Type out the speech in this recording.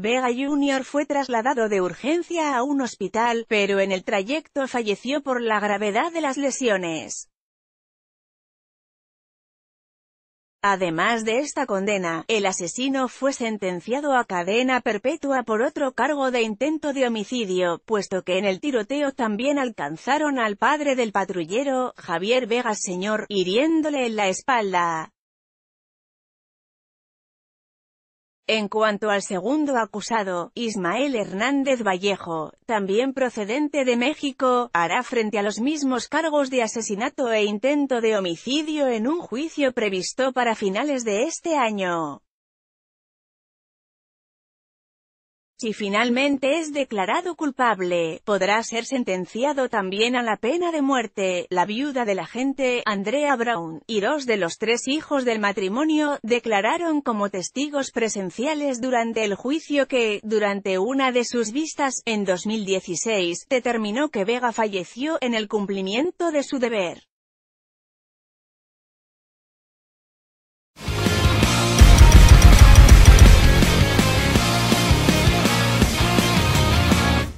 Vega Jr. fue trasladado de urgencia a un hospital, pero en el trayecto falleció por la gravedad de las lesiones. Además de esta condena, el asesino fue sentenciado a cadena perpetua por otro cargo de intento de homicidio, puesto que en el tiroteo también alcanzaron al padre del patrullero, Javier Vega Señor, hiriéndole en la espalda. En cuanto al segundo acusado, Ismael Hernández Vallejo, también procedente de México, hará frente a los mismos cargos de asesinato e intento de homicidio en un juicio previsto para finales de este año. Si finalmente es declarado culpable, podrá ser sentenciado también a la pena de muerte. La viuda del agente, Andrea Brown, y dos de los tres hijos del matrimonio, declararon como testigos presenciales durante el juicio que, durante una de sus vistas, en 2016, determinó que Vega falleció en el cumplimiento de su deber.